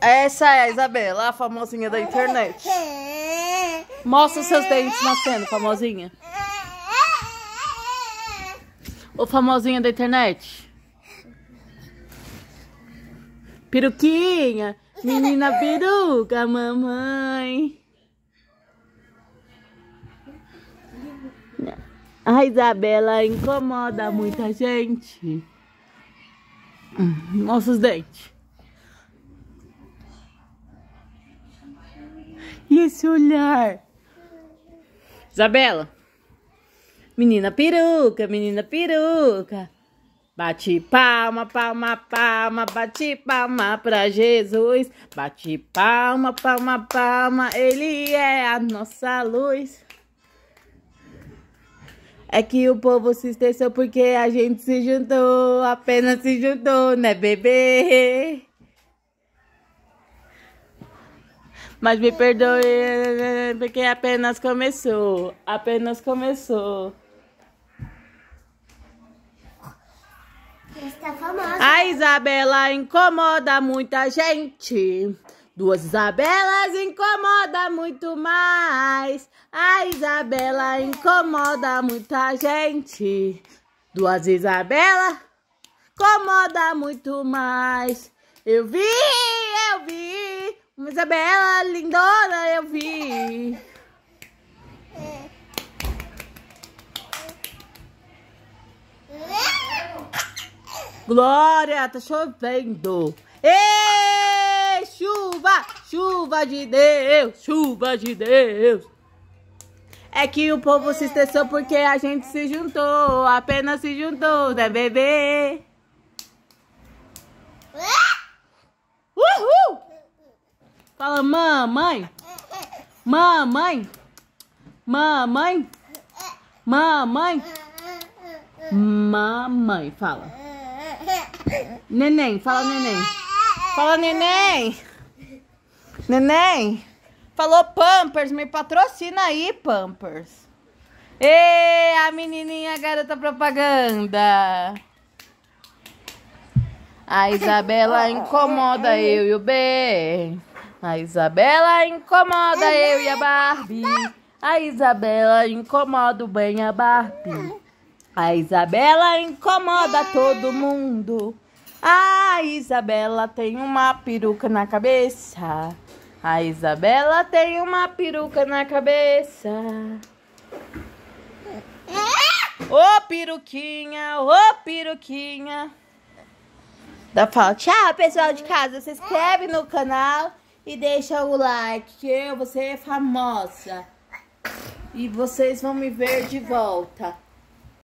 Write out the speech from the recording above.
Essa é a Isabela, a famosinha da internet. Mostra os seus dentes nascendo, famosinha. Ô famosinha da internet. Peruquinha, menina peruca, mamãe. A Isabela incomoda muita gente. Mostra os dentes. E esse olhar? Isabela. Menina peruca, menina peruca. Bate palma, palma, palma, bate palma para Jesus. Bate palma, palma, palma, ele é a nossa luz. É que o povo se estressou porque a gente se juntou, apenas se juntou, né, bebê? Mas me perdoe, porque apenas começou. Apenas começou. Tá A Isabela incomoda muita gente. Duas Isabelas incomoda muito mais. A Isabela incomoda muita gente. Duas Isabela incomoda muito mais. Eu vi, eu vi mas a Bela, lindona, eu vi. Glória, tá chovendo. Ei, chuva, chuva de Deus, chuva de Deus. É que o povo se estressou porque a gente se juntou, apenas se juntou, né, bebê? Fala, mamãe. Mamãe. Mamãe. Mamãe. Mamãe, fala. Neném, fala neném. Fala neném. Neném. Falou Pampers, me patrocina aí, Pampers. E a menininha garota propaganda. A Isabela incomoda eu e o B. A Isabela incomoda eu e a Barbie. A Isabela incomoda o bem a Barbie. A Isabela incomoda todo mundo. A Isabela tem uma peruca na cabeça. A Isabela tem uma peruca na cabeça. Ô oh, peruquinha, ô oh, peruquinha. Dá fala. Tchau, pessoal de casa. Se inscreve no canal e deixa o like que eu vou ser famosa. E vocês vão me ver de volta.